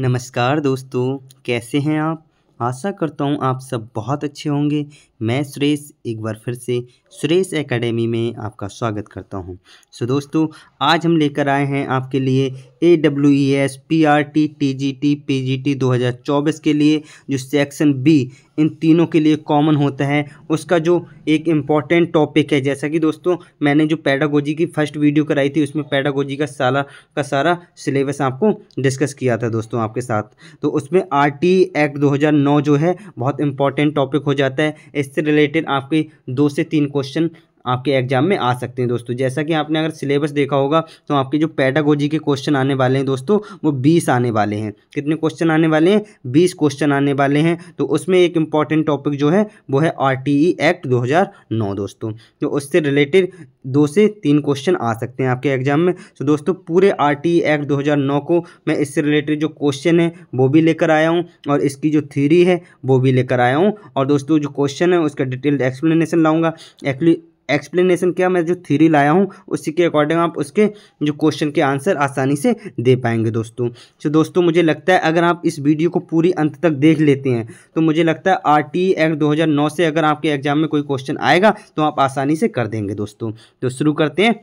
नमस्कार दोस्तों कैसे हैं आप आशा करता हूं आप सब बहुत अच्छे होंगे मैं सुरेश एक बार फिर से सुरेश एकेडमी में आपका स्वागत करता हूं सो दोस्तों आज हम लेकर आए हैं आपके लिए A W E S P R T T G T P G T दो हज़ार चौबीस के लिए जो सेक्शन बी इन तीनों के लिए कॉमन होता है उसका जो एक इम्पॉर्टेंट टॉपिक है जैसा कि दोस्तों मैंने जो पैडागोजी की फर्स्ट वीडियो कराई थी उसमें पैडागोजी का सारा का सारा सिलेबस आपको डिस्कस किया था दोस्तों आपके साथ तो उसमें आर टी एक्ट नौ जो है बहुत इंपॉर्टेंट टॉपिक हो जाता है इससे रिलेटेड आपके दो से तीन क्वेश्चन आपके एग्जाम में आ सकते हैं दोस्तों जैसा कि आपने अगर सिलेबस देखा होगा तो आपके जो पैटागोजी के क्वेश्चन आने वाले हैं दोस्तों वो बीस आने वाले हैं कितने क्वेश्चन आने वाले हैं बीस क्वेश्चन आने वाले हैं तो उसमें एक इम्पॉर्टेंट टॉपिक जो है वो है आर एक्ट e दो दोस्तों तो उससे रिलेटेड दो से तीन क्वेश्चन आ सकते हैं आपके एग्जाम में तो दोस्तों पूरे आर एक्ट e दो को मैं इससे रिलेटेड जो क्वेश्चन है वो भी लेकर आया हूँ और इसकी जो थीरी है वो भी लेकर आया हूँ और दोस्तों जो क्वेश्चन है उसका डिटेल्ड एक्सप्लेनेशन लाऊंगा एक्चुअली एक्सप्लेनेशन क्या मैं जो थ्योरी लाया हूँ उसी के अकॉर्डिंग आप उसके जो क्वेश्चन के आंसर आसानी से दे पाएंगे दोस्तों तो दोस्तों मुझे लगता है अगर आप इस वीडियो को पूरी अंत तक देख लेते हैं तो मुझे लगता है आर टी एक्ट दो से अगर आपके एग्जाम में कोई क्वेश्चन आएगा तो आप आसानी से कर देंगे दोस्तों तो शुरू करते हैं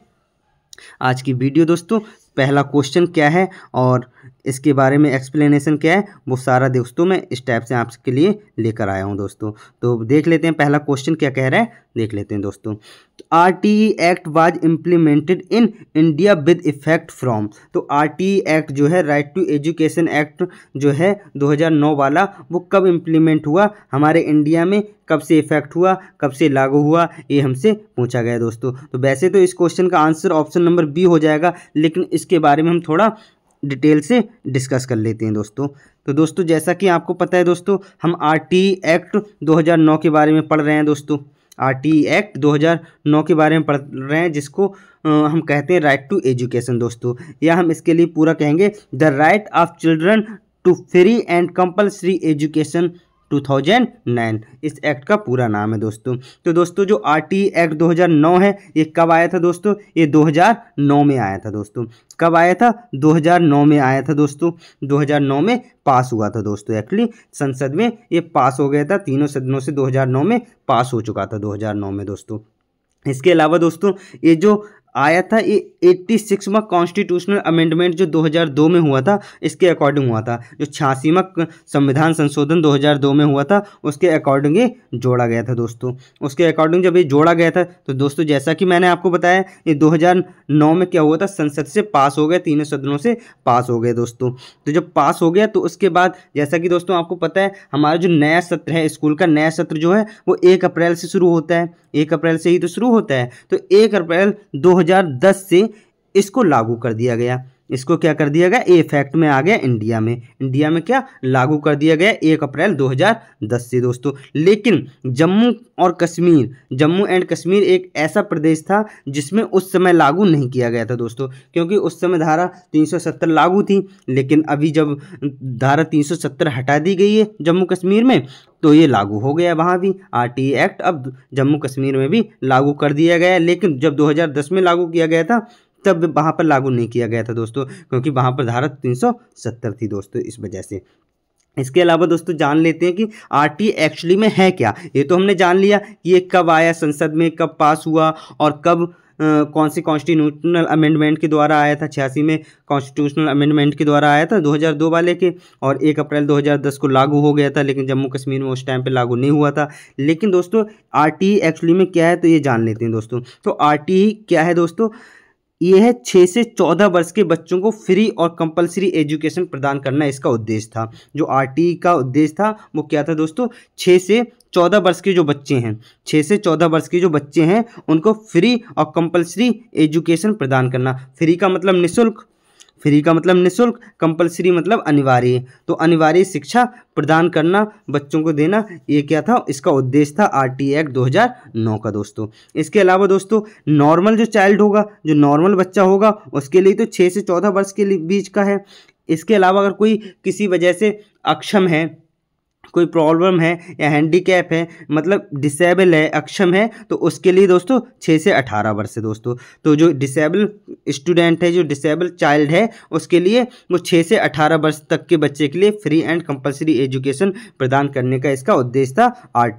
आज की वीडियो दोस्तों पहला क्वेश्चन क्या है और इसके बारे में एक्सप्लेनेशन क्या है वो सारा दोस्तों मैं इस टाइप से आपके लिए लेकर आया हूँ दोस्तों तो देख लेते हैं पहला क्वेश्चन क्या कह रहा है देख लेते हैं दोस्तों R T act was implemented in India with effect from तो आर टी एक्ट जो है राइट टू एजुकेशन एक्ट जो है 2009 वाला वो कब इम्प्लीमेंट हुआ हमारे इंडिया में कब से इफेक्ट हुआ कब से लागू हुआ ये हमसे पूछा गया दोस्तों तो वैसे तो इस क्वेश्चन का आंसर ऑप्शन नंबर बी हो जाएगा लेकिन इसके बारे में हम थोड़ा डिटेल से डिस्कस कर लेते हैं दोस्तों तो दोस्तों जैसा कि आपको पता है दोस्तों हम आर एक्ट 2009 के बारे में पढ़ रहे हैं दोस्तों आर एक्ट 2009 के बारे में पढ़ रहे हैं जिसको हम कहते हैं राइट टू एजुकेशन दोस्तों या हम इसके लिए पूरा कहेंगे the right of children to free and compulsory education 2009 इस एक्ट का पूरा नाम है दोस्तों तो दोस्तों जो आर एक्ट 2009 है ये कब आया था दोस्तों ये 2009 में आया था दोस्तों कब आया था 2009 में आया था दोस्तों 2009 में पास हुआ था दोस्तों एक्चुअली संसद में ये पास हो गया था तीनों सदनों से 2009 में पास हो चुका था 2009 में दोस्तों इसके अलावा दोस्तों ये जो आया था ये एट्टी सिक्सवा कॉन्स्टिट्यूशनल अमेंडमेंट जो 2002 में हुआ था इसके अकॉर्डिंग हुआ था जो छियासीवा संविधान संशोधन 2002 में हुआ था उसके अकॉर्डिंग ये जोड़ा गया था दोस्तों उसके अकॉर्डिंग जब ये जोड़ा गया था तो दोस्तों जैसा कि मैंने आपको बताया ये 2009 में क्या हुआ था संसद से पास हो गया तीनों सदनों से पास हो गए दोस्तों तो जब पास हो गया तो उसके बाद जैसा कि दोस्तों आपको पता है हमारा जो नया सत्र है स्कूल का नया सत्र जो है वो एक अप्रैल से शुरू होता है एक अप्रैल से ही तो शुरू होता है तो एक अप्रैल दो 2010 से इसको लागू कर दिया गया इसको क्या कर दिया गया इफेक्ट में आ गया इंडिया में इंडिया में क्या लागू कर दिया गया एक अप्रैल 2010 से दोस्तों लेकिन जम्मू और कश्मीर जम्मू एंड कश्मीर एक ऐसा प्रदेश था जिसमें उस समय लागू नहीं किया गया था दोस्तों क्योंकि उस समय धारा 370 लागू थी लेकिन अभी जब धारा 370 हटा दी गई है जम्मू कश्मीर में तो ये लागू हो गया वहाँ भी आर एक्ट अब जम्मू कश्मीर में भी लागू कर दिया गया लेकिन जब 2010 में लागू किया गया था तब वहाँ पर लागू नहीं किया गया था दोस्तों क्योंकि वहाँ पर धारा तीन थी दोस्तों इस वजह से इसके अलावा दोस्तों जान लेते हैं कि आरटी एक्चुअली में है क्या ये तो हमने जान लिया कि ये कब आया संसद में कब पास हुआ और कब आ, कौन सी कॉन्स्टिट्यूशनल अमेंडमेंट के द्वारा आया था छियासी में कॉन्स्टिट्यूशनल अमेंडमेंट के द्वारा आया था 2002 वाले के और 1 अप्रैल 2010 को लागू हो गया था लेकिन जम्मू कश्मीर में उस टाइम पे लागू नहीं हुआ था लेकिन दोस्तों आर एक्चुअली में क्या है तो ये जान लेते हैं दोस्तों तो आर क्या है दोस्तों यह छः से चौदह वर्ष के बच्चों को फ्री और कंपलसरी एजुकेशन प्रदान करना इसका उद्देश्य था जो आर का उद्देश्य था वो क्या था दोस्तों छः से चौदह वर्ष के जो बच्चे हैं छः से चौदह वर्ष के जो बच्चे हैं उनको फ्री और कंपलसरी एजुकेशन प्रदान करना फ्री का मतलब निःशुल्क फ्री का मतलब निःशुल्क कंपलसरी मतलब अनिवार्य तो अनिवार्य शिक्षा प्रदान करना बच्चों को देना ये क्या था इसका उद्देश्य था आर टी एक्ट 2009 का दोस्तों इसके अलावा दोस्तों नॉर्मल जो चाइल्ड होगा जो नॉर्मल बच्चा होगा उसके लिए तो छः से चौदह वर्ष के बीच का है इसके अलावा अगर कोई किसी वजह से अक्षम है कोई प्रॉब्लम है या हैंडीकैप है मतलब डिसेबल है अक्षम है तो उसके लिए दोस्तों छः से अठारह वर्ष दोस्तों तो जो डिसेबल स्टूडेंट है जो डिसेबल चाइल्ड है उसके लिए वो छः से अठारह वर्ष तक के बच्चे के लिए फ्री एंड कंपलसरी एजुकेशन प्रदान करने का इसका उद्देश्य था आर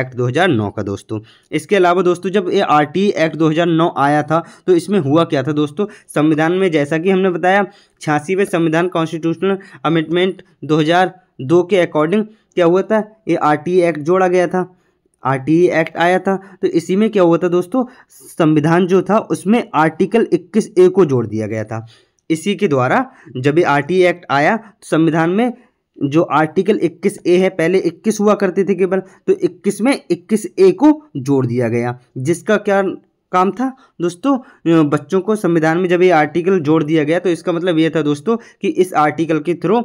एक्ट 2009 का दोस्तों इसके अलावा दोस्तों जब ये आर एक्ट 2009 आया था तो इसमें हुआ क्या था दोस्तों संविधान में जैसा कि हमने बताया छियासीवें संविधान कॉन्स्टिट्यूशनल अमेंडमेंट 2002 के अकॉर्डिंग क्या हुआ था ये आर एक्ट e जोड़ा गया था आर एक्ट e आया था तो इसी में क्या हुआ था दोस्तों संविधान जो था उसमें आर्टिकल इक्कीस ए को जोड़ दिया गया था इसी के द्वारा जब ये आर एक्ट e आया तो संविधान में जो आर्टिकल 21 ए है पहले 21 हुआ करते थे केवल तो 21 में 21 ए को जोड़ दिया गया जिसका क्या काम था दोस्तों बच्चों को संविधान में जब ये आर्टिकल जोड़ दिया गया तो इसका मतलब ये था दोस्तों कि इस आर्टिकल के थ्रू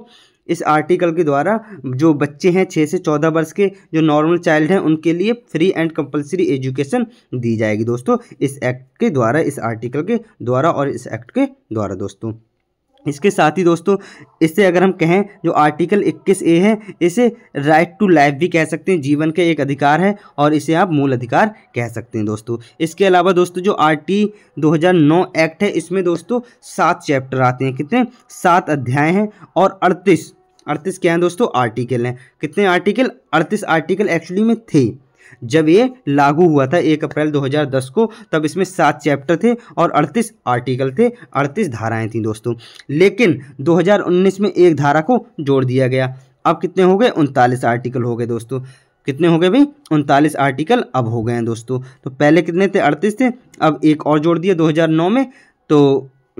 इस आर्टिकल के द्वारा जो बच्चे हैं छः से चौदह वर्ष के जो नॉर्मल चाइल्ड हैं उनके लिए फ्री एंड कंपलसरी एजुकेशन दी जाएगी दोस्तों इस एक्ट के द्वारा इस आर्टिकल के द्वारा और इस एक्ट के द्वारा दोस्तों इसके साथ ही दोस्तों इससे अगर हम कहें जो आर्टिकल 21 ए है इसे राइट टू लाइफ भी कह सकते हैं जीवन का एक अधिकार है और इसे आप मूल अधिकार कह सकते हैं दोस्तों इसके अलावा दोस्तों जो आर टी दो एक्ट है इसमें दोस्तों सात चैप्टर आते हैं कितने सात अध्याय हैं और अड़तीस अड़तीस क्या है दोस्तों आर्टिकल हैं कितने आर्टिकल अड़तीस आर्टिकल एक्चुअली में थे जब ये लागू हुआ था एक अप्रैल 2010 को तब इसमें सात चैप्टर थे और 38 आर्टिकल थे 38 धाराएं थीं दोस्तों लेकिन 2019 में एक धारा को जोड़ दिया गया अब कितने हो गए उनतालीस आर्टिकल हो गए दोस्तों कितने हो गए भाई उनतालीस आर्टिकल अब हो गए हैं दोस्तों तो पहले कितने थे अड़तीस थे अब एक और जोड़ दिया 2009 में तो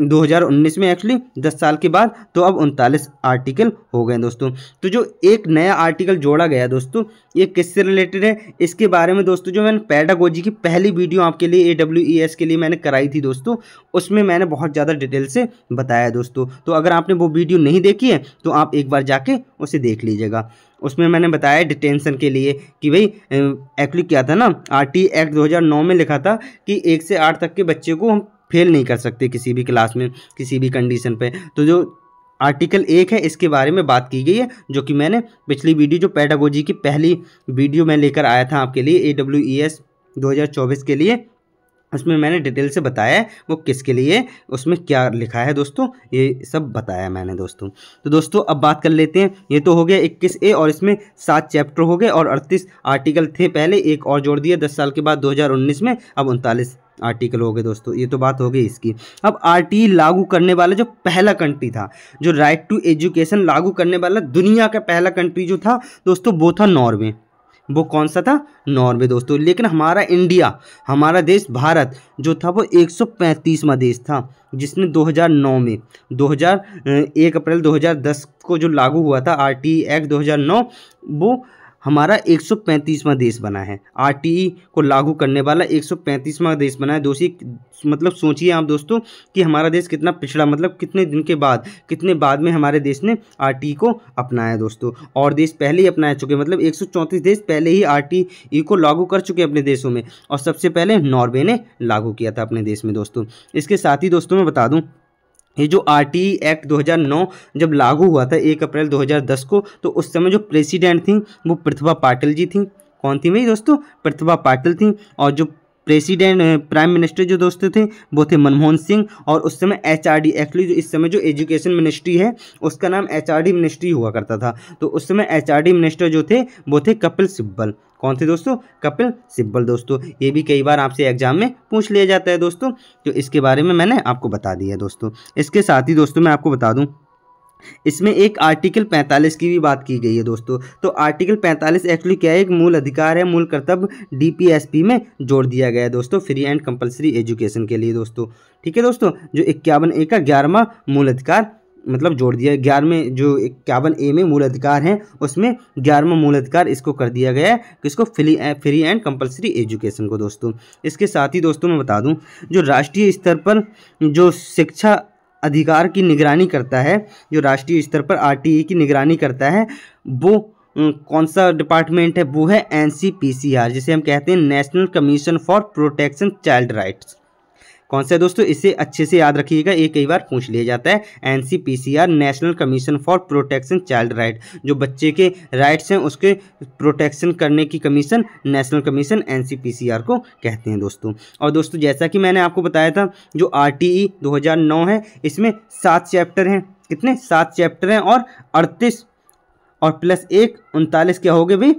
2019 में एक्चुअली 10 साल के बाद तो अब उनतालीस आर्टिकल हो गए दोस्तों तो जो एक नया आर्टिकल जोड़ा गया दोस्तों ये किससे रिलेटेड है इसके बारे में दोस्तों जो मैंने पैडागोजी की पहली वीडियो आपके लिए ए डब्ल्यू ई एस के लिए मैंने कराई थी दोस्तों उसमें मैंने बहुत ज़्यादा डिटेल से बताया दोस्तों तो अगर आपने वो वीडियो नहीं देखी है तो आप एक बार जाके उसे देख लीजिएगा उसमें मैंने बताया डिटेंशन के लिए कि भाई एक्चुअली क्या था ना आर टी एक्ट दो में लिखा था कि एक से आठ तक के बच्चे को हम फेल नहीं कर सकते किसी भी क्लास में किसी भी कंडीशन पे तो जो आर्टिकल एक है इसके बारे में बात की गई है जो कि मैंने पिछली वीडियो जो पैडागोजी की पहली वीडियो मैं लेकर आया था आपके लिए ए डब्ल्यू ई एस दो हज़ार चौबीस के लिए उसमें मैंने डिटेल से बताया है वो किसके लिए उसमें क्या लिखा है दोस्तों ये सब बताया मैंने दोस्तों तो दोस्तों अब बात कर लेते हैं ये तो हो गया इक्कीस ए और इसमें सात चैप्टर हो गए और अड़तीस आर्टिकल थे पहले एक और जोड़ दिया दस साल के बाद 2019 में अब उनतालीस आर्टिकल हो गए दोस्तों ये तो बात हो गई इसकी अब आर लागू करने वाला जो पहला कंट्री था जो राइट टू एजुकेशन लागू करने वाला दुनिया का पहला कंट्री जो था दोस्तों वो था नॉर्वे वो कौन सा था नॉर्वे दोस्तों लेकिन हमारा इंडिया हमारा देश भारत जो था वो 135वां देश था जिसने 2009 में 2000 एक अप्रैल 2010 को जो लागू हुआ था आर टी एक्ट दो वो हमारा 135वां देश बना है आरटीई को लागू करने वाला 135वां देश बना है दोषी मतलब सोचिए आप दोस्तों कि हमारा देश कितना पिछड़ा मतलब कितने दिन के बाद कितने बाद में हमारे देश ने आरटीई को अपनाया दोस्तों और देश पहले ही अपनाया चुके मतलब एक देश पहले ही आर को लागू कर चुके अपने देशों में और सबसे पहले नॉर्वे ने लागू किया था अपने देश में दोस्तों इसके साथ ही दोस्तों मैं बता दूँ ये जो आर एक्ट 2009 जब लागू हुआ था एक अप्रैल 2010 को तो उस समय जो प्रेसिडेंट थी वो प्रतिभा पाटिल जी थी कौन थी भाई दोस्तों प्रतिभा पाटिल थी और जो प्रेसिडेंट प्राइम मिनिस्टर जो दोस्त थे वो थे मनमोहन सिंह और उस समय एच आर डी एक्चुअली जो इस समय जो एजुकेशन मिनिस्ट्री है उसका नाम एच आर डी मिनिस्ट्री हुआ करता था तो उस समय एच आर डी मिनिस्टर जो थे वो थे कपिल सिब्बल कौन थे दोस्तों कपिल सिब्बल दोस्तों ये भी कई बार आपसे एग्जाम में पूछ लिया जाता है दोस्तों तो इसके बारे में मैंने आपको बता दिया दोस्तों इसके साथ ही दोस्तों मैं आपको बता दूँ इसमें एक आर्टिकल 45 की भी बात की गई है दोस्तों तो आर्टिकल 45 एक्चुअली क्या है एक मूल अधिकार है मूल कर्तव्य डीपीएसपी में जोड़ दिया गया है दोस्तों फ्री एंड कंपलसरी एजुकेशन के लिए दोस्तों ठीक है दोस्तों जो इक्यावन ए का ग्यारहवा मूल अधिकार मतलब जोड़ दिया ग्यारहवें जो इक्यावन ए में मूल अधिकार हैं उसमें ग्यारहवा मूल अधिकार इसको कर दिया गया है कि इसको free free and compulsory education को दोस्तों इसके साथ ही दोस्तों मैं बता दूं जो राष्ट्रीय स्तर पर जो शिक्षा अधिकार की निगरानी करता है जो राष्ट्रीय स्तर पर आर की निगरानी करता है वो कौन सा डिपार्टमेंट है वो है एन जिसे हम कहते हैं national commission for protection child rights कौन सा है दोस्तों इसे अच्छे से याद रखिएगा ये कई बार पूछ लिया जाता है NCPCR national commission for protection child right जो बच्चे के राइट्स हैं उसके प्रोटेक्शन करने की कमीशन नेशनल कमीशन एनसीपीसीआर को कहते हैं दोस्तों और दोस्तों जैसा कि मैंने आपको बताया था जो आर e टी है इसमें सात चैप्टर हैं कितने सात चैप्टर हैं और अड़तीस और प्लस एक उनतालीस क्या हो गए भाई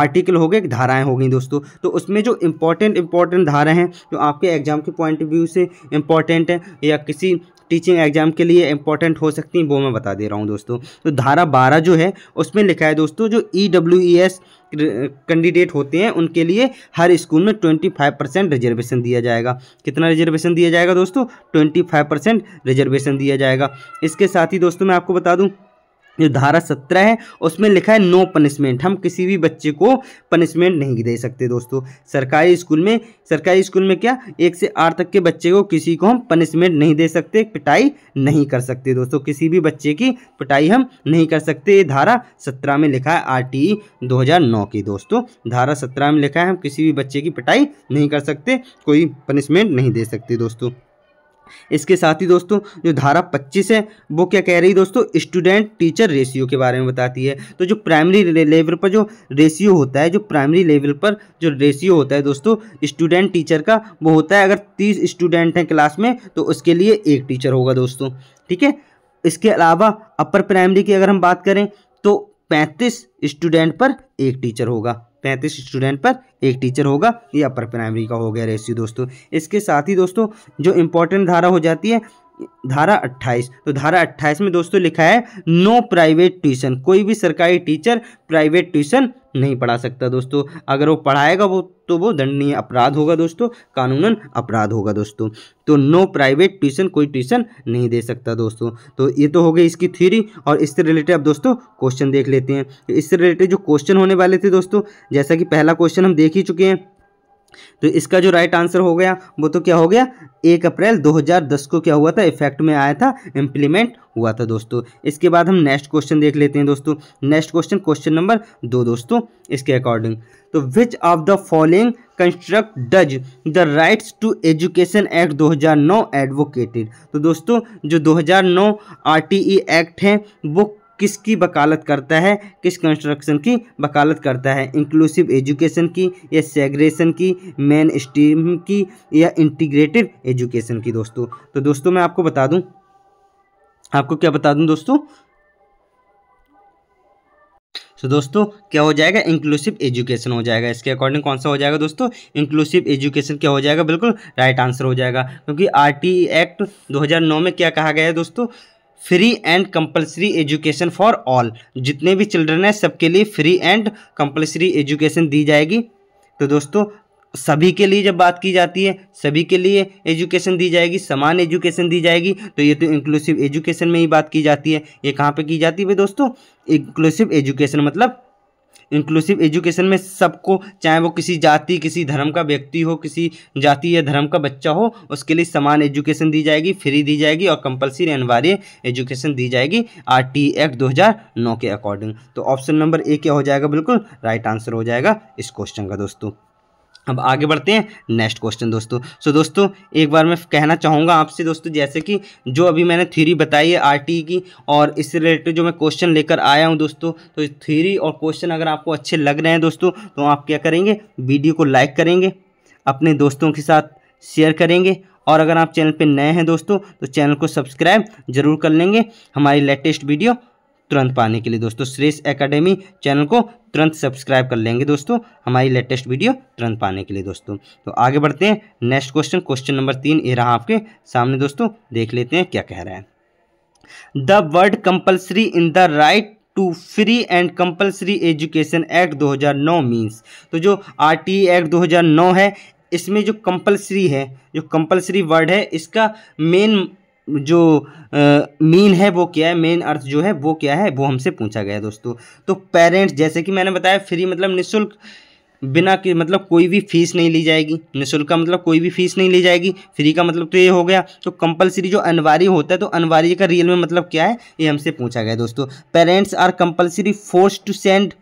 आर्टिकल हो गए धाराएं हो गई दोस्तों तो उसमें जो इम्पोर्टेंट इम्पॉर्टेंट धारा हैं जो आपके एग्जाम के पॉइंट ऑफ व्यू से इम्पॉर्टेंट है या किसी टीचिंग एग्जाम के लिए इम्पॉर्टेंट हो सकती हैं वो मैं बता दे रहा हूँ दोस्तों तो धारा बारह जो है उसमें लिखा है दोस्तों जो E W E S candidate होते हैं उनके लिए हर स्कूल में ट्वेंटी फाइव परसेंट रिजर्वेशन दिया जाएगा कितना रिजर्वेशन दिया जाएगा दोस्तों ट्वेंटी फाइव परसेंट रिजर्वेशन दिया जाएगा इसके साथ ही दोस्तों मैं आपको बता दूँ जो धारा सत्रह है उसमें लिखा है नो पनिशमेंट हम किसी भी बच्चे को पनिशमेंट नहीं दे सकते दोस्तों सरकारी स्कूल में सरकारी स्कूल में क्या एक से आठ तक के बच्चे को किसी को हम पनिशमेंट नहीं दे सकते पिटाई नहीं कर सकते दोस्तों किसी भी बच्चे की पिटाई हम नहीं कर सकते ये धारा सत्रह में लिखा है आर टी की दोस्तों धारा सत्रह में लिखा है हम किसी भी बच्चे की पिटाई नहीं कर सकते कोई पनिशमेंट नहीं दे सकते दोस्तों इसके साथ ही दोस्तों जो धारा पच्चीस है वो क्या कह रही है दोस्तों स्टूडेंट टीचर रेशियो के बारे में बताती है तो जो प्राइमरी लेवल पर जो रेशियो होता है जो प्राइमरी लेवल पर जो रेशियो होता है दोस्तों स्टूडेंट टीचर का वो होता है अगर तीस स्टूडेंट हैं क्लास में तो उसके लिए एक टीचर होगा दोस्तों ठीक है इसके अलावा अपर प्राइमरी की अगर हम बात करें तो पैंतीस स्टूडेंट पर एक टीचर होगा पैंतीस स्टूडेंट पर एक टीचर होगा ये अपर प्राइमरी का हो गया रेशियो दोस्तों इसके साथ ही दोस्तों जो इम्पोर्टेंट धारा हो जाती है धारा 28 तो धारा 28 में दोस्तों लिखा है नो प्राइवेट ट्यूशन कोई भी सरकारी टीचर प्राइवेट ट्यूशन नहीं पढ़ा सकता दोस्तों अगर वो पढ़ाएगा वो तो वो दंडनीय अपराध होगा दोस्तों कानूनन अपराध होगा दोस्तों तो नो प्राइवेट ट्यूशन कोई ट्यूशन नहीं दे सकता दोस्तों तो ये तो हो गई इसकी थ्योरी और इससे रिलेटेड अब दोस्तों क्वेश्चन देख लेते हैं तो इससे रिलेटेड जो क्वेश्चन होने वाले थे दोस्तों जैसा कि पहला क्वेश्चन हम देख ही चुके हैं तो इसका जो राइट आंसर हो गया वो तो क्या हो गया एक अप्रैल 2010 को क्या हुआ था इफेक्ट में आया था इम्प्लीमेंट हुआ था दोस्तों इसके बाद हम नेक्स्ट क्वेश्चन देख लेते हैं दोस्तों नेक्स्ट क्वेश्चन क्वेश्चन नंबर दो दोस्तों इसके अकॉर्डिंग तो which of the following construct does the rights to education act 2009 advocated तो दोस्तों जो 2009 आरटीई एक्ट है वो किसकी वकालत करता है किस कंस्ट्रक्शन की वकालत करता है इंक्लूसिव एजुकेशन की या सेग्रेशन की मेन स्ट्रीम की या इंटीग्रेटिव एजुकेशन की दोस्तों तो दोस्तों मैं आपको बता दूं आपको क्या बता दूं दोस्तों तो दोस्तों क्या हो जाएगा इंक्लूसिव एजुकेशन हो जाएगा इसके अकॉर्डिंग कौन सा हो जाएगा दोस्तों इंक्लूसिव एजुकेशन क्या हो जाएगा बिल्कुल राइट आंसर हो जाएगा क्योंकि आरटी एक्ट 2009 में क्या कहा गया है दोस्तों free and compulsory education for all जितने भी चिल्ड्रन हैं सबके लिए फ्री एंड कंपलसरी एजुकेशन दी जाएगी तो दोस्तों सभी के लिए जब बात की जाती है सभी के लिए एजुकेशन दी जाएगी समान एजुकेशन दी जाएगी तो ये तो इंक्लूसिव एजुकेशन में ही बात की जाती है ये कहाँ पे की जाती है दोस्तों इंक्लूसिव एजुकेशन मतलब इंक्लूसिव एजुकेशन में सबको चाहे वो किसी जाति किसी धर्म का व्यक्ति हो किसी जाति या धर्म का बच्चा हो उसके लिए समान एजुकेशन दी जाएगी फ्री दी जाएगी और कंपलसरी अनिवार्य एजुकेशन दी जाएगी आर टी एक्ट दो के अकॉर्डिंग तो ऑप्शन नंबर ए क्या हो जाएगा बिल्कुल राइट आंसर हो जाएगा इस क्वेश्चन का दोस्तों अब आगे बढ़ते हैं नेक्स्ट क्वेश्चन दोस्तों सो so, दोस्तों एक बार मैं कहना चाहूँगा आपसे दोस्तों जैसे कि जो अभी मैंने थ्योरी बताई है आर e की और इससे रिलेटेड जो मैं क्वेश्चन लेकर आया हूँ दोस्तों तो थ्योरी और क्वेश्चन अगर आपको अच्छे लग रहे हैं दोस्तों तो आप क्या करेंगे वीडियो को लाइक करेंगे अपने दोस्तों के साथ शेयर करेंगे और अगर आप चैनल पर नए हैं दोस्तों तो चैनल को सब्सक्राइब जरूर कर लेंगे हमारी लेटेस्ट वीडियो तुरंत पाने के लिए दोस्तों श्रेष्ठ एकेडमी चैनल को तुरंत सब्सक्राइब कर लेंगे दोस्तों हमारी लेटेस्ट वीडियो तुरंत पाने के लिए दोस्तों तो आगे बढ़ते हैं नेक्स्ट क्वेश्चन क्वेश्चन नंबर तीन ये रहा आपके सामने दोस्तों देख लेते हैं क्या कह रहे हैं the word compulsory in the right to free and compulsory education act 2009 means तो जो आरटीई एक्ट 2009 है इसमें जो कंपल्सरी है जो कंपल्सरी वर्ड है इसका मेन जो मीन है वो क्या है मेन अर्थ जो है वो क्या है वो हमसे पूछा गया दोस्तों तो पेरेंट्स जैसे कि मैंने बताया फ्री मतलब निःशुल्क बिना कि मतलब कोई भी फीस नहीं ली जाएगी निःशुल्क का मतलब कोई भी फीस नहीं ली जाएगी फ्री का मतलब तो ये हो गया तो कंपलसरी जो अनिवार्य होता है तो अनिवार्य का रियल में मतलब क्या है ये हमसे पूछा गया दोस्तों parents are compulsory force to send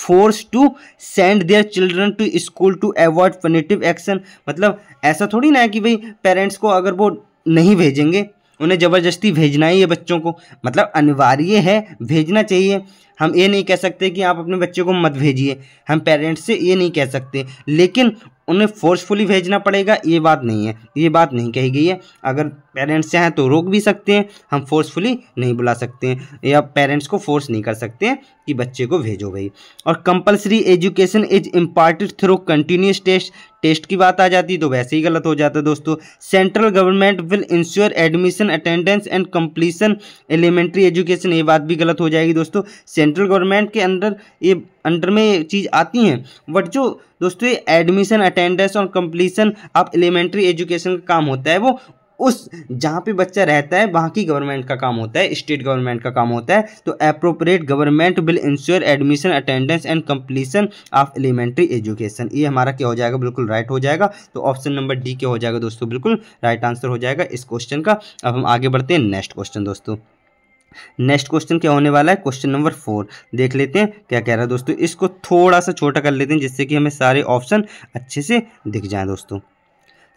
force to send their children to school to avoid punitive action मतलब ऐसा थोड़ी ना है कि भाई पेरेंट्स को अगर वो नहीं भेजेंगे उन्हें ज़बरदस्ती भेजना ही है बच्चों को मतलब अनिवार्य है भेजना चाहिए हम ये नहीं कह सकते कि आप अपने बच्चे को मत भेजिए हम पेरेंट्स से ये नहीं कह सकते लेकिन उन्हें फोर्सफुली भेजना पड़ेगा ये बात नहीं है ये बात नहीं कही गई है अगर पेरेंट्स से हैं तो रोक भी सकते हैं हम फोर्सफुली नहीं बुला सकते हैं या पेरेंट्स को फोर्स नहीं कर सकते हैं कि बच्चे को भेजो भाई और compulsory education is important through continuous test test की बात आ जाती तो वैसे ही गलत हो जाता है दोस्तों central government will ensure admission attendance and completion elementary education ये बात भी गलत हो जाएगी दोस्तों सेंट्रल गवर्नमेंट के अंडर ये अंडर में चीज़ आती हैं बट जो दोस्तों ये एडमिशन अटेंडेंस और कंप्लीसन आप एलिमेंट्री एजुकेशन का काम होता है वो उस जहाँ पे बच्चा रहता है वहाँ की गवर्नमेंट का काम होता है स्टेट गवर्नमेंट का काम होता है तो appropriate government will ensure admission attendance and completion of elementary education ये हमारा क्या हो जाएगा बिल्कुल राइट हो जाएगा तो ऑप्शन नंबर डी क्या हो जाएगा दोस्तों बिल्कुल राइट आंसर हो जाएगा इस क्वेश्चन का अब हम आगे बढ़ते हैं नेक्स्ट क्वेश्चन दोस्तों नेक्स्ट क्वेश्चन क्या होने वाला है क्वेश्चन नंबर फोर देख लेते हैं क्या कह रहा है दोस्तों इसको थोड़ा सा छोटा कर लेते हैं जिससे कि हमें सारे ऑप्शन अच्छे से दिख जाएं दोस्तों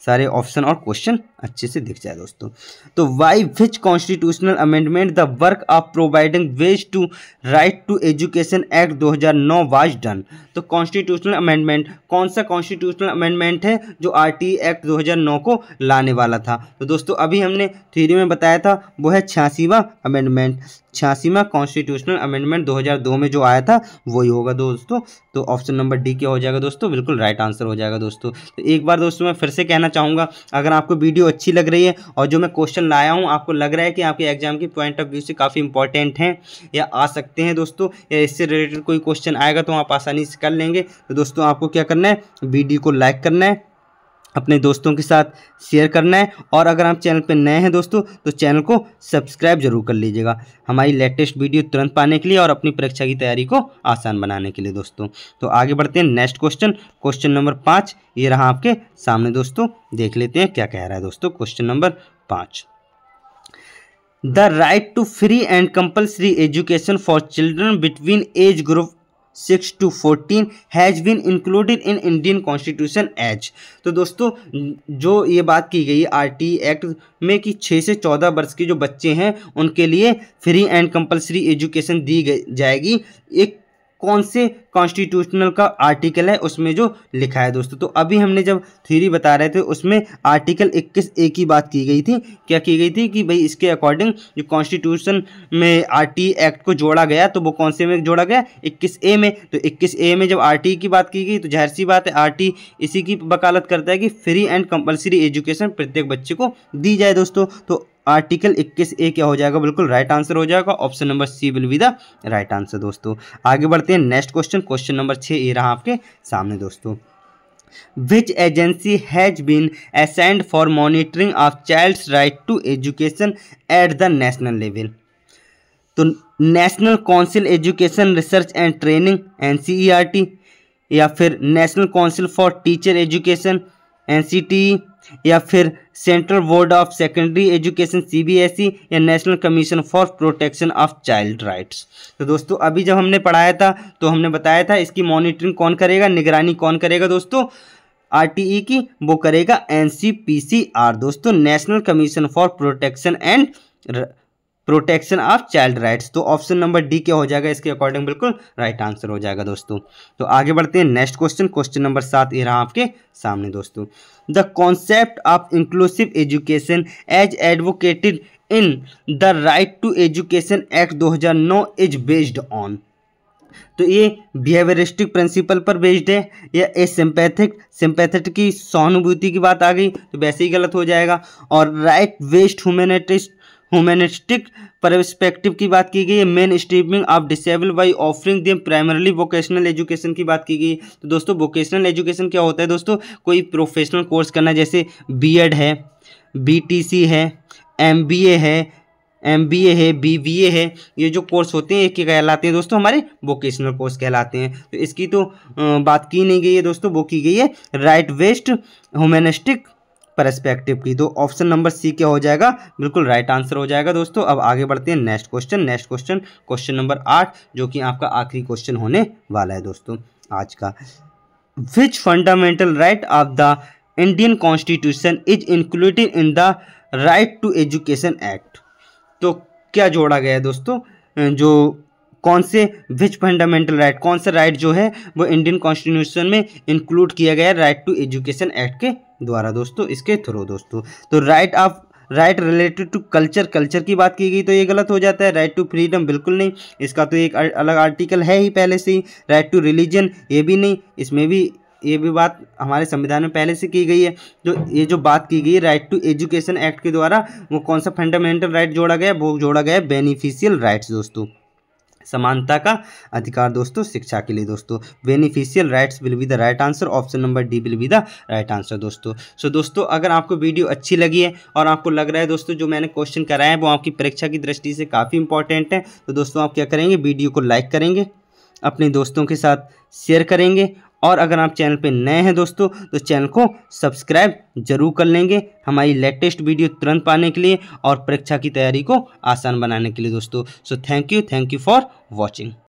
सारे ऑप्शन और क्वेश्चन अच्छे से दिख जाए दोस्तों तो why which constitutional amendment the work of providing ways to right to education act 2009 was done तो कॉन्स्टिट्यूशनल अमेंडमेंट कौन सा कॉन्स्टिट्यूशनल अमेंडमेंट है जो आरटी एक्ट 2009 को लाने वाला था तो दोस्तों अभी हमने थ्री में बताया था वो है छियासीवा अमेंडमेंट छियासीवा कॉन्स्टिट्यूशनल अमेंडमेंट दो में जो आया था वही होगा दोस्तों तो ऑप्शन नंबर डी क्या हो जाएगा दोस्तों बिल्कुल राइट आंसर हो जाएगा दोस्तों तो एक बार दोस्तों में फिर से कहना कहना चाहूँगा अगर आपको वीडियो अच्छी लग रही है और जो मैं क्वेश्चन लाया हूँ आपको लग रहा है कि आपके एग्जाम के पॉइंट ऑफ व्यू से काफ़ी इंपॉर्टेंट हैं या आ सकते हैं दोस्तों या इससे रिलेटेड कोई क्वेश्चन आएगा तो आप आसानी से कर लेंगे तो दोस्तों आपको क्या करना है वीडियो को लाइक करना है अपने दोस्तों के साथ शेयर करना है और अगर आप चैनल पर नए हैं दोस्तों तो चैनल को सब्सक्राइब जरूर कर लीजिएगा हमारी लेटेस्ट वीडियो तुरंत पाने के लिए और अपनी परीक्षा की तैयारी को आसान बनाने के लिए दोस्तों तो आगे बढ़ते हैं नेक्स्ट क्वेश्चन क्वेश्चन नंबर पाँच ये रहा आपके सामने दोस्तों देख लेते हैं क्या कह रहा है दोस्तों क्वेश्चन नंबर पाँच the right to free and compulsory education for children between age group six to fourteen has been included in Indian constitution H तो दोस्तों जो ये बात की गई आर टी एक्ट में कि छः से चौदह वर्ष के जो बच्चे हैं उनके लिए फ्री एंड कंपलसरी एजुकेशन दी जाएगी एक कौन से कॉन्स्टिट्यूशनल का आर्टिकल है उसमें जो लिखा है दोस्तों तो अभी हमने जब थ्योरी बता रहे थे उसमें आर्टिकल 21 ए की बात की गई थी क्या की गई थी कि भाई इसके अकॉर्डिंग जो कॉन्स्टिट्यूशन में आर एक्ट को जोड़ा गया तो वो कौन से में जोड़ा गया इक्कीस ए में तो इक्कीस ए में जब आर की बात की गई तो जाहिर सी बात है आर इसी की वकालत करता है कि फ्री एंड कंपल्सरी एजुकेशन प्रत्येक बच्चे को दी जाए दोस्तों तो आर्टिकल 21 ए क्या हो जाएगा बिल्कुल राइट आंसर हो जाएगा option number C will be the right answer दोस्तों आगे बढ़ते हैं नेक्स्ट क्वेश्चन क्वेश्चन नंबर छः ए रहा आपके सामने दोस्तों which agency has been assigned for monitoring of child's right to education at the national level तो national council education research and training N या फिर national council for teacher education N या फिर central board of secondary education CBSE e या national commission for protection of child rights तो दोस्तों अभी जब हमने पढ़ाया था तो हमने बताया था इसकी मॉनिटरिंग कौन करेगा निगरानी कौन करेगा दोस्तों आरटीई e की वो करेगा एनसीपीसीआर दोस्तों national commission for protection and protection of child rights तो ऑप्शन नंबर डी क्या हो जाएगा इसके अकॉर्डिंग बिल्कुल राइट आंसर हो जाएगा दोस्तों तो आगे बढ़ते हैं नेक्स्ट क्वेश्चन क्वेश्चन नंबर सात ये रहा आपके सामने दोस्तों the concept of inclusive education as advocated in the right to education act 2009 is based on तो ये बिहेवियरिस्टिक प्रिंसिपल पर बेस्ड है या ए सिंपैथिक सिंपैथेटिक की सहानुभूति की बात आ गई तो वैसे ही गलत हो जाएगा और right west humanist humanistic perspective की बात की गई है mainstreaming of disable by offering them primarily vocational education की बात की गई तो दोस्तों वोकेशनल एजुकेशन क्या होता है दोस्तों कोई प्रोफेशनल कोर्स करना जैसे बीएड है बीटीसी है एमबीए है एमबीए है बीबीए है ये जो कोर्स होते हैं ये क्या कहलाते हैं दोस्तों हमारे वोकेशनल कोर्स कहलाते हैं तो इसकी तो बात की नहीं गई है दोस्तों वो की गई है राइट वेस्ट ह्यूमेनिस्टिक परस्पेक्टिव की तो ऑप्शन नंबर सी क्या हो जाएगा बिल्कुल राइट आंसर हो जाएगा दोस्तों अब आगे बढ़ते हैं next question next question question number आठ जो कि आपका आखिरी क्वेश्चन होने वाला है दोस्तों आज का which fundamental right of the Indian constitution is included in the right to education act तो क्या जोड़ा गया है दोस्तों जो कौन से विच फंडामेंटल राइट कौन सा राइट जो है वो इंडियन कॉन्स्टिट्यूशन में इंक्लूड किया गया है राइट टू एजुकेशन एक्ट के द्वारा दोस्तों इसके थ्रू दोस्तों तो right of right related to culture culture की बात की गई तो ये गलत हो जाता है राइट टू फ्रीडम बिल्कुल नहीं इसका तो एक अलग आर्टिकल है ही पहले से ही राइट टू रिलीजन ये भी नहीं इसमें भी ये भी बात हमारे संविधान में पहले से की गई है जो तो ये जो बात की गई राइट टू एजुकेशन एक्ट के द्वारा वो कौन सा फंडामेंटल राइट जोड़ा गया वो जोड़ा गया बेनिफिशियल राइट्स दोस्तों समानता का अधिकार दोस्तों शिक्षा के लिए दोस्तों beneficial rights will be the right answer option number D will be the right answer दोस्तों सो दोस्तों अगर आपको वीडियो अच्छी लगी है और आपको लग रहा है दोस्तों जो मैंने क्वेश्चन कराया है वो आपकी परीक्षा की दृष्टि से काफ़ी इंपॉर्टेंट है तो दोस्तों आप क्या करेंगे वीडियो को लाइक करेंगे अपने दोस्तों के साथ शेयर करेंगे और अगर आप चैनल पे नए हैं दोस्तों तो चैनल को सब्सक्राइब जरूर कर लेंगे हमारी लेटेस्ट वीडियो तुरंत पाने के लिए और परीक्षा की तैयारी को आसान बनाने के लिए दोस्तों so thank you thank you for watching